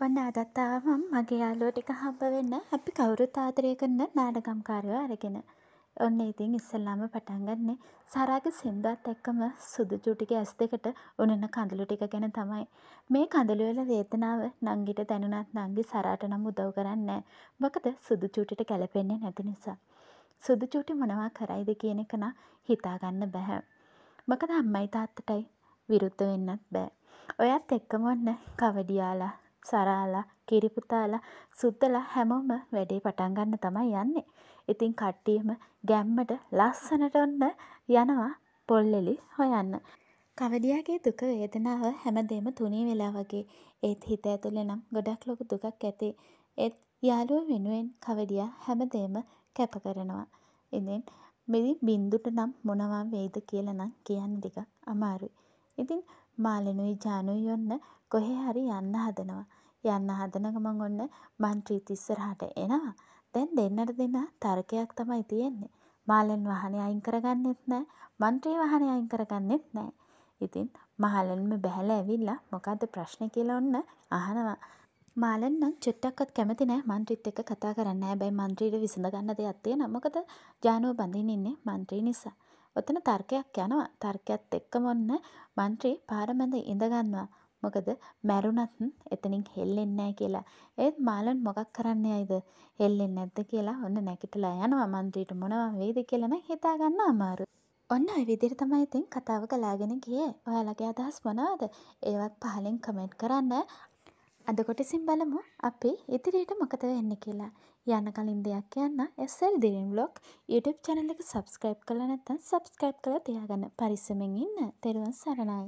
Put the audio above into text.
මම අදත් ආවම් මගේ යාළුවෝ ටික හම්බ වෙන්න අපි කවුරුත් ආදරය කරන නාඩගම්කාරයෝ අරගෙන. ඔන්න ඉතින් ඉස්සල්ලාම පටන් ගන්නෙ සරාගේ සින්දුවත් එක්කම සුදු චුටිගේ ඇස් දෙකට උනන කඳුළු ටික ගැන තමයි. මේ කඳුළු වල වේදනාව නංගිට දැනුණත් නංගි සරාට නම් උදව් කරන්නේ මොකද සුදු චුටිට ගැලපෙන්නේ නැති නිසා. සුදු චුටි මොනවා කරයිද කියන එක නම් හිතාගන්න බෑ. මොකද අම්මයි තාත්තටයි විරුද්ධ වෙන්නත් බෑ. ඔයත් එක්කම ඔන්න කවඩියාලා සරාලා කිරිපුතාලා සුද්දලා හැමෝම වැඩේ පටන් ගන්න තමයි යන්නේ. ඉතින් කට්ටියම ගැම්මට ලස්සනට ඔන්න යනවා පොල්ලෙලි හොයන්න. කවඩියාගේ දුක වේදනාව හැමදේම තුනී වෙලා වගේ ඒත් හිත ඇතුළෙ නම් ගොඩක් ලොකු දුකක් ඇති. ඒත් යාළුව වෙනුවෙන් කවඩියා හැමදේම කැප කරනවා. ඉතින් මෙදි බින්දුට නම් මොනවා වෙයිද කියලා නම් කියන්න ටිකක් අමාරුයි. මාලනුයි ජානුයි ඔන්න කොහේ හරි යන්න හදනවා. යන්න හදන ගමන් ඔන්න මන්ත්‍රීත් ඉස්සරහට එනවා. දැන් දෙන්නට දෙනා තර්කයක් තමයි තියෙන්නේ. මාලන් වාහනේ අයින් කරගන්නෙත් නෑ. මන්ත්‍රී වාහනේ අයින් කරගන්නෙත් නෑ. ඉතින් මාලන්ම බැහැලා ඇවිල්ලා මොකද්ද ප්‍රශ්නේ කියලා ඔන්න අහනවා. මාලන් නම් චුට්ටක්වත් කැමති නෑ මන්ත්‍රීත් එක්ක කතා කරන්න. හැබැයි මන්ත්‍රීට විසඳ ගන්න දෙයක් තියෙනවා. මොකද ජානුව බඳින්න ඉන්නේ මන්ත්‍රී නිසා. ඔතන තර්කයක් යනවා තර්කයක්ත් එක්කම ඔන්න මන්ත්‍රී පාරමඳ ඉඳගන්නවා. මොකද මැරුණත් එතනින් හෙල්ලෙන්නෑ කියලා. ඒත් මාලන් මොකක් කරන්න අයිද හෙල්ලෙන් නැද්ද කියලා ඔන්න නැකිටලා යනවා මන්ත්‍රීට මොනවා වේද කියලන හිතාගන්න අමාරු. ඔන්න විදිර තමයි ඉතින් කතාව කලාගෙන ගිය ඔයාලගේ අදහස් මොනවද ඒවත් පහලින් කමෙන්ට් කරන්න අද කොටසින් බලමු අපි ඉදිරියට මොකද වෙන්න කියලා. යන්න කලින් දෙයක් යන්න SL දිරිම් බ්ලොග් YouTube channel එක subscribe කරලා නැත්නම් subscribe කරලා තියාගන්න. පරිස්සමෙන් ඉන්න. තෙරුවන් සරණයි.